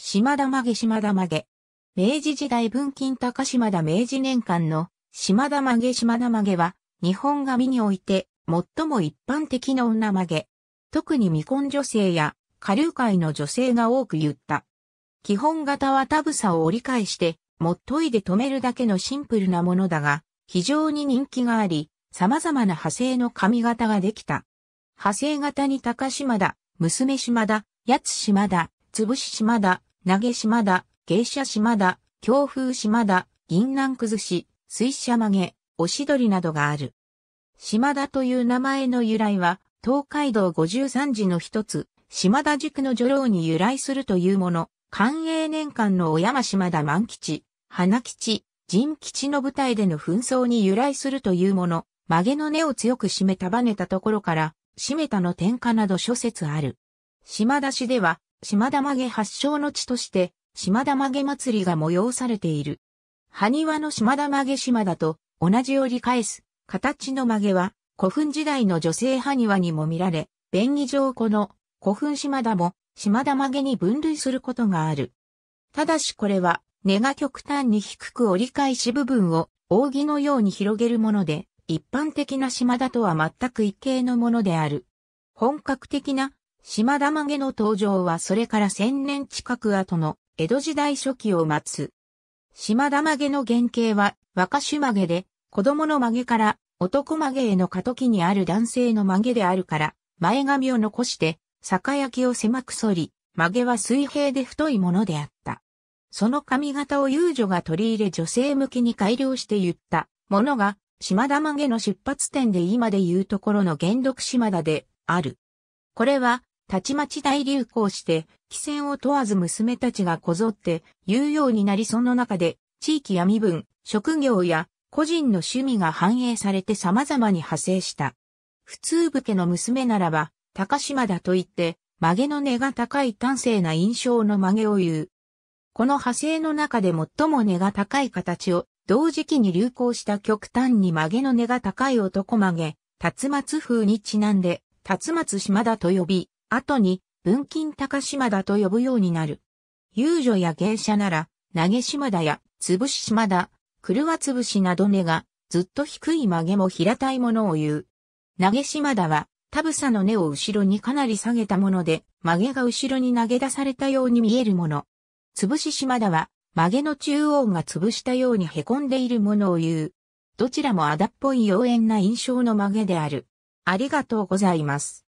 島田曲げ島田曲げ。明治時代文金高島田明治年間の島田曲げ島田曲げは日本髪において最も一般的な女曲げ。特に未婚女性や下流界の女性が多く言った。基本型はタブさを折り返して、もっといで止めるだけのシンプルなものだが、非常に人気があり、様々な派生の髪型ができた。派生型に高島田、娘島田、八島田、つぶし島田、投げ島田、芸者島田、強風島田、銀南崩し、水車曲げ、おしどりなどがある。島田という名前の由来は、東海道五十三次の一つ、島田塾の女郎に由来するというもの、寛永年間の小山島田万吉、花吉、神吉の舞台での紛争に由来するというもの、曲げの根を強く締め束ねたところから、締めたの点火など諸説ある。島田市では、島田曲げ発祥の地として、島田曲げ祭りが催されている。埴輪の島田曲げ島だと、同じ折り返す、形の曲げは、古墳時代の女性埴輪にも見られ、便宜上この古墳島田も島田曲げに分類することがある。ただしこれは根が極端に低く折り返し部分を扇のように広げるもので、一般的な島田とは全く一形のものである。本格的な島田曲げの登場はそれから千年近く後の江戸時代初期を待つ。島田曲げの原型は若手曲げで子供の曲げから男曲げへの過渡期にある男性の曲げであるから前髪を残して逆焼きを狭く反り曲げは水平で太いものであった。その髪型を遊女が取り入れ女性向きに改良して言ったものが島田曲げの出発点で今で言うところの原読島田である。これはたちまち大流行して、規制を問わず娘たちがこぞって、言うようになりその中で、地域や身分、職業や、個人の趣味が反映されて様々に派生した。普通武家の娘ならば、高島だと言って、曲げの根が高い端正な印象の曲げを言う。この派生の中で最も根が高い形を、同時期に流行した極端に曲げの根が高い男曲げ、竜松風にちなんで、竜松島だと呼び、後に文金高島田と呼ぶようになる。遊女や芸者なら、投げ島田や、つぶし島田、狂わつぶしなど根が、ずっと低い曲げも平たいものを言う。投げ島田は、田草の根を後ろにかなり下げたもので、曲げが後ろに投げ出されたように見えるもの。つぶし島田は、曲げの中央が潰したように凹んでいるものを言う。どちらもあだっぽい妖艶な印象の曲げである。ありがとうございます。